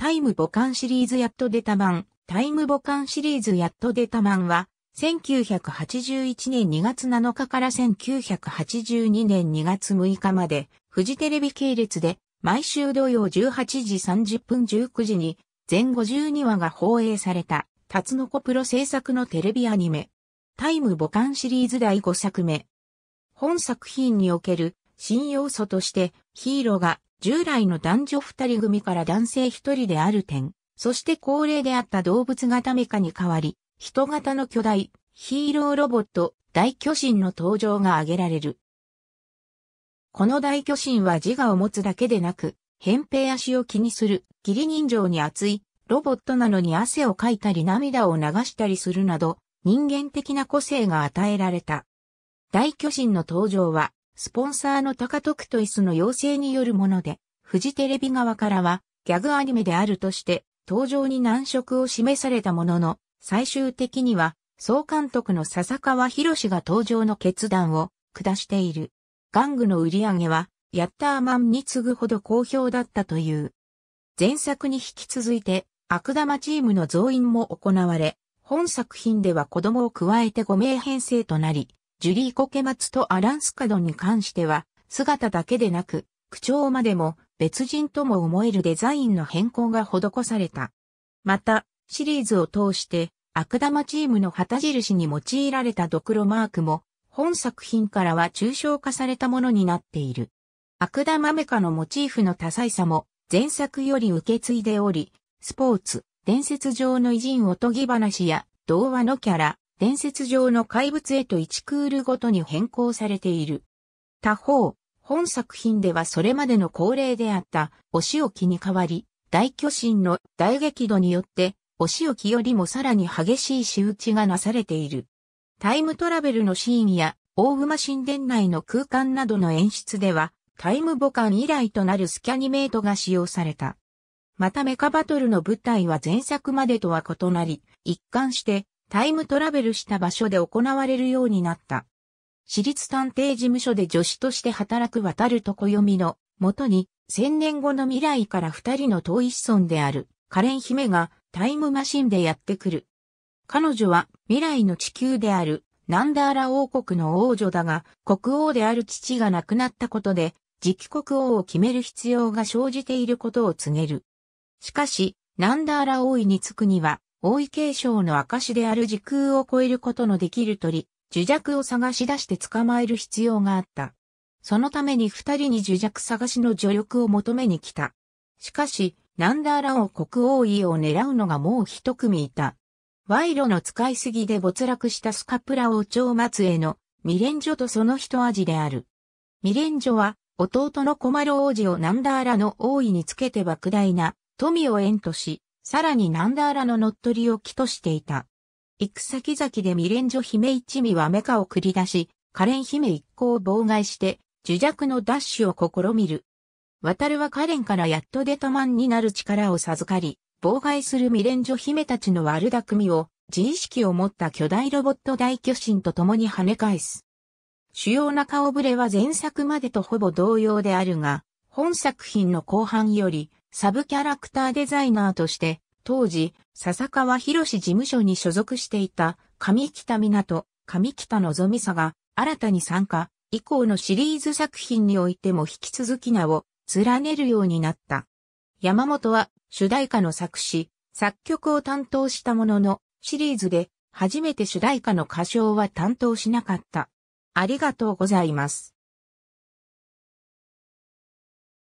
タイム母艦シリーズやっと出たマン、タイム母艦シリーズやっと出たマンは、1981年2月7日から1982年2月6日まで、フジテレビ系列で、毎週土曜18時30分19時に、全52話が放映された、タツノコプロ制作のテレビアニメ、タイム母艦シリーズ第5作目。本作品における、新要素として、ヒーローが従来の男女二人組から男性一人である点、そして高齢であった動物型メカに代わり、人型の巨大、ヒーローロボット、大巨神の登場が挙げられる。この大巨神は自我を持つだけでなく、扁平足を気にする、義理人情に熱い、ロボットなのに汗をかいたり涙を流したりするなど、人間的な個性が与えられた。大巨神の登場は、スポンサーの高徳とイスの要請によるもので、フジテレビ側からはギャグアニメであるとして登場に難色を示されたものの、最終的には総監督の笹川博士が登場の決断を下している。玩具の売り上げは、ヤッターマンに次ぐほど好評だったという。前作に引き続いて、悪玉チームの増員も行われ、本作品では子供を加えて5名編成となり、ジュリー・コケマツとアラン・スカドに関しては、姿だけでなく、口調までも別人とも思えるデザインの変更が施された。また、シリーズを通して、悪玉チームの旗印に用いられたドクロマークも、本作品からは抽象化されたものになっている。悪玉メカのモチーフの多彩さも、前作より受け継いでおり、スポーツ、伝説上の偉人おとぎ話や、童話のキャラ、伝説上の怪物へと1クールごとに変更されている。他方、本作品ではそれまでの恒例であった、お仕置きに代わり、大巨神の大激怒によって、お仕置きよりもさらに激しい仕打ちがなされている。タイムトラベルのシーンや、大馬神殿内の空間などの演出では、タイムボカン以来となるスキャニメイトが使用された。またメカバトルの舞台は前作までとは異なり、一貫してタイムトラベルした場所で行われるようになった。私立探偵事務所で助手として働く渡るとみのもとに、千年後の未来から二人の遠い子孫である、カレン姫がタイムマシンでやってくる。彼女は未来の地球であるナンダーラ王国の王女だが、国王である父が亡くなったことで、次期国王を決める必要が生じていることを告げる。しかし、ナンダーラ王位につくには、王位継承の証である時空を超えることのできる鳥、呪弱を探し出して捕まえる必要があった。そのために二人に呪弱探しの助力を求めに来た。しかし、ナンダーラ王国王位を狙うのがもう一組いた。賄賂の使いすぎで没落したスカプラ王朝末への未練女とその一味である。未練女は弟のコマロ王子をナンダーラの王位につけて莫大な富を縁とし、さらにナンダーラの乗っ取りを起としていた。行く先々で未練女姫一味はメカを繰り出し、可憐姫一行を妨害して、呪弱のダッシュを試みる。渡るは可憐からやっとデトマンになる力を授かり、妨害する未練女姫たちの悪巧みを、自意識を持った巨大ロボット大巨神と共に跳ね返す。主要な顔ぶれは前作までとほぼ同様であるが、本作品の後半より、サブキャラクターデザイナーとして、当時、笹川博事務所に所属していた、上北港、上北のぞみさが、新たに参加、以降のシリーズ作品においても引き続き名を連ねるようになった。山本は主題歌の作詞、作曲を担当したものの、シリーズで初めて主題歌の歌唱は担当しなかった。ありがとうございます。